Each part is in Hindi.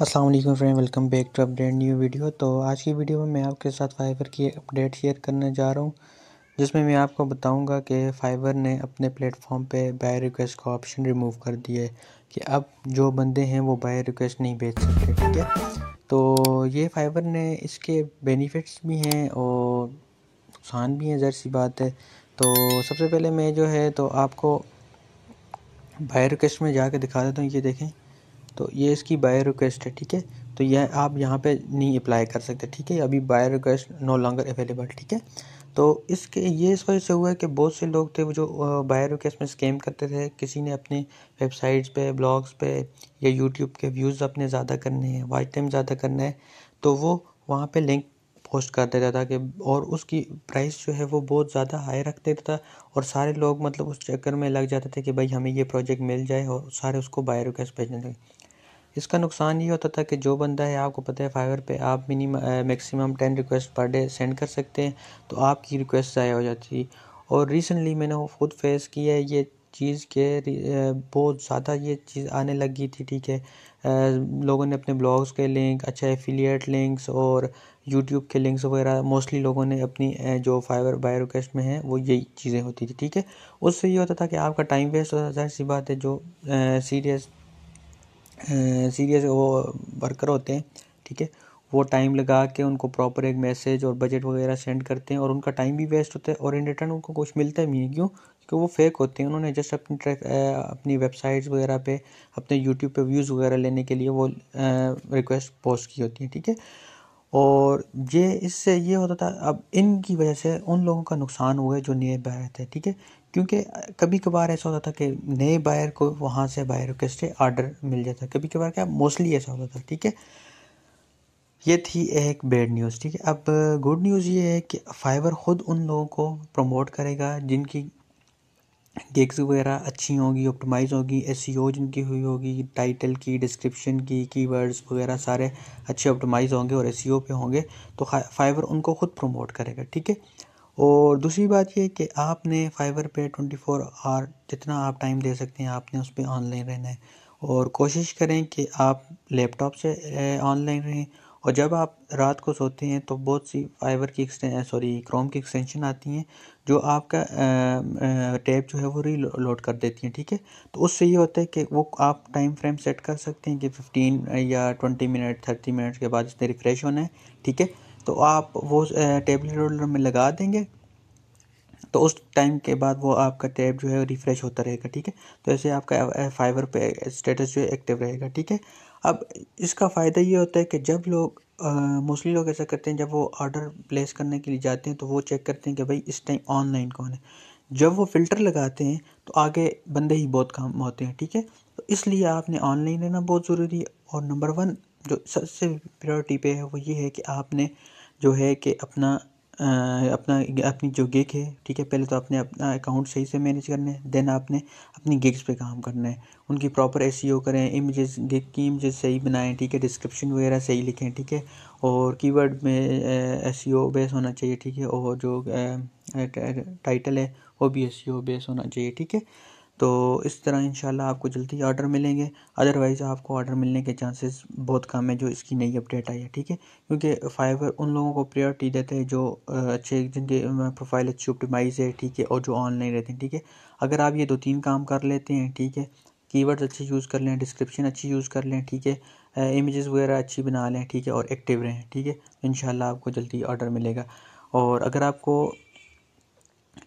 Aslam friend welcome back to update new video तो आज की वीडियो में मैं आपके साथ फाइबर की अपडेट शेयर करने जा रहा हूँ जिसमें मैं आपको बताऊँगा कि फाइबर ने अपने प्लेटफॉर्म पे बाय रिक्वेस्ट का ऑप्शन रिमूव कर दिया है कि अब जो बंदे हैं वो बाय रिक्वेस्ट नहीं भेज सकते ठीक है तो ये फाइबर ने इसके बेनिफिट्स भी हैं और नुकसान भी हैं जहर सी बात है तो सबसे पहले मैं जो है तो आपको बाय रिक्वेस्ट में कर दिखा देता हूँ ये देखें तो ये इसकी बाय रिक्वेस्ट है ठीक है तो यह आप यहाँ पे नहीं अप्लाई कर सकते ठीक है अभी buy request no longer available ठीक है तो इसके ये इस वजह से हुआ है कि बहुत से लोग थे वो जो बाय रिक्वेस्ट में स्कैम करते थे किसी ने अपने वेबसाइट्स पे ब्लॉग्स पे या यूट्यूब के व्यूज़ अपने ज़्यादा करने हैं वाच टाइम ज़्यादा करना है तो वो वहाँ पर लिंक पोस्ट कर देता था कि और उसकी प्राइस जो है वो बहुत ज़्यादा हाई रख देता था और सारे लोग मतलब उस चक्कर में लग जाते थे कि भाई हमें ये प्रोजेक्ट मिल जाए और सारे उसको बाय रिक्वेस्ट भेजने लगे इसका नुकसान ये होता था कि जो बंदा है आपको पता है फाइवर पे आप minimum maximum ten request per day send कर सकते हैं तो आपकी रिक्वेस्ट ज़ाया हो जाती और रिसेंटली मैंने वो खुद फेस किया है ये चीज़ के बहुत ज़्यादा ये चीज़ आने लगी थी ठीक है लोगों ने अपने ब्लॉग्स के लिंक अच्छा एफिलियट लिंक्स और यूट्यूब के लिंक्स वगैरह मोस्टली लोगों ने अपनी जो फाइवर बायर रिक्वेस्ट में है वो यही चीज़ें होती थी ठीक है उससे ये होता था कि आपका टाइम वेस्ट होता था सी बात है जो सीरियस सीरियस वो वर्कर होते हैं ठीक है वो टाइम लगा के उनको प्रॉपर एक मैसेज और बजट वगैरह सेंड करते हैं और उनका टाइम भी वेस्ट होता है और इन रिटर्न उनको कुछ मिलता भी नहीं क्यों क्योंकि वो फेक होते हैं उन्होंने जस्ट अपनी ट्रैक अपनी वेबसाइट्स वगैरह पे अपने यूट्यूब पे व्यूज़ वगैरह लेने के लिए वो रिक्वेस्ट पोस्ट की होती है ठीक है और ये इससे ये होता था अब इनकी वजह से उन लोगों का नुकसान हुआ है जो नियर बाय रहते ठीक है क्योंकि कभी कभार ऐसा होता था कि नए बायर को वहाँ से के से आर्डर मिल जाता कभी कभार क्या मोस्टली ऐसा होता था ठीक है ये थी एक बैड न्यूज़ ठीक है अब गुड न्यूज़ ये है कि फाइबर ख़ुद उन लोगों को प्रमोट करेगा जिनकी गिग्स वगैरह अच्छी होगी ऑप्टिमाइज होगी एस जिनकी हुई होगी टाइटल की डिस्क्रिप्शन की कीवर्ड्स वगैरह सारे अच्छे ऑप्टिमाइज होंगे और एस e पे होंगे तो फाइबर उनको खुद प्रमोट करेगा ठीक है और दूसरी बात ये कि आपने फाइवर पे फोर आवर जितना आप टाइम दे सकते हैं आपने उस पर ऑनलाइन रहना है और कोशिश करें कि आप लैपटॉप से ऑनलाइन रहें और जब आप रात को सोते हैं तो बहुत सी फाइबर की सॉरी क्रोम की एक्सटेंशन आती हैं जो आपका टैब जो है वो लोड कर देती हैं ठीक है तो उससे ये होता है कि वो आप टाइम फ्रेम सेट कर सकते हैं कि 15 या 20 मिनट 30 मिनट के बाद इसने रिफ़्रेश होना है ठीक है तो आप वो टेबलेट रोलर में लगा देंगे तो उस टाइम के बाद वो आपका टैब जो है रिफ़्रेश होता रहेगा ठीक है तो ऐसे आपका फाइबर पे स्टेटस जो है एक्टिव रहेगा ठीक है अब इसका फ़ायदा ये होता है कि जब लोग मोस्टली लोग ऐसा करते हैं जब वो ऑर्डर प्लेस करने के लिए जाते हैं तो वो चेक करते हैं कि भाई इस टाइम ऑनलाइन कौन है जब वो फ़िल्टर लगाते हैं तो आगे बंदे ही बहुत कम होते हैं ठीक है तो इसलिए आपने ऑनलाइन रहना बहुत ज़रूरी है और नंबर वन जो सबसे प्रायोरिटी पे है वो ये है कि आपने जो है कि अपना अपना अपनी जो गिग है ठीक है पहले तो आपने अपना अकाउंट सही से मैनेज करना है देन आपने अपनी गिग्स पे काम करना है उनकी प्रॉपर एस e करें इमेजेस गिग की इमेजेस सही बनाएं ठीक है डिस्क्रिप्शन वगैरह सही लिखें ठीक है और कीवर्ड में एस बेस e होना चाहिए ठीक है और जो टाइटल है वो भी एस बेस e होना चाहिए ठीक है तो इस तरह इंशाल्लाह आपको जल्दी ऑर्डर मिलेंगे अदरवाइज़ आपको ऑर्डर मिलने के चांसेस बहुत कम है जो इसकी नई अपडेट आई है ठीक है क्योंकि फाइवर उन लोगों को प्रायोरिटी देते हैं जो अच्छे जिनके प्रोफाइल अच्छी ऑप्टिमाइज है ठीक है और जो ऑनलाइन रहते हैं ठीक है अगर आप ये दो तीन काम कर लेते हैं ठीक है कीवर्ड्स अच्छे यूज़ कर लें डिस्क्रिप्शन अच्छी यूज़ कर लें ठीक है इमेजेस वगैरह अच्छी बना लें ठीक है और एक्टिव रहें ठीक है इन आपको जल्दी ऑर्डर मिलेगा और अगर आपको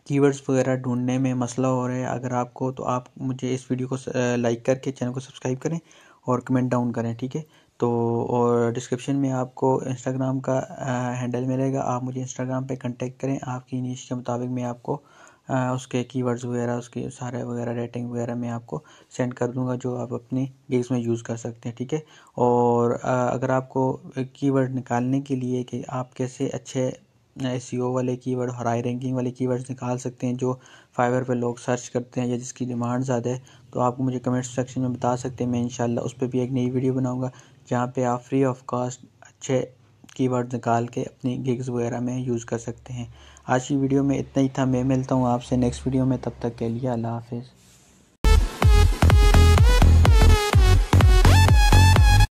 कीवर्ड्स वगैरह ढूंढने में मसला हो रहा है अगर आपको तो आप मुझे इस वीडियो को लाइक uh, करके चैनल को सब्सक्राइब करें और कमेंट डाउन करें ठीक है तो और डिस्क्रिप्शन में आपको इंस्टाग्राम का हैंडल uh, मिलेगा आप मुझे इंस्टाग्राम पे कांटेक्ट करें आपकी नीच के मुताबिक मैं आपको आ, uh, उसके कीवर्ड्स वगैरह उसके सारे वगैरह रेटिंग वगैरह मैं आपको सेंड कर दूंगा जो आप अपनी गिग्स में यूज़ कर सकते हैं ठीक है और आ, अगर आपको कीवर्ड निकालने के लिए कि आप कैसे अच्छे एस e वाले कीवर्ड और हाई रैंकिंग वाले कीवर्ड्स निकाल सकते हैं जो फाइवर पर लोग सर्च करते हैं या जिसकी डिमांड ज़्यादा है तो आप मुझे कमेंट सेक्शन में बता सकते हैं मैं इंशाल्लाह उस पर भी एक नई वीडियो बनाऊंगा जहाँ पे आप फ्री ऑफ कॉस्ट अच्छे कीवर्ड निकाल के अपनी गिग्स वगैरह में यूज़ कर सकते हैं आज की वीडियो में इतना ही था मैं मिलता हूँ आपसे नेक्स्ट वीडियो में तब तक के लिए अल्लाह हाफिज़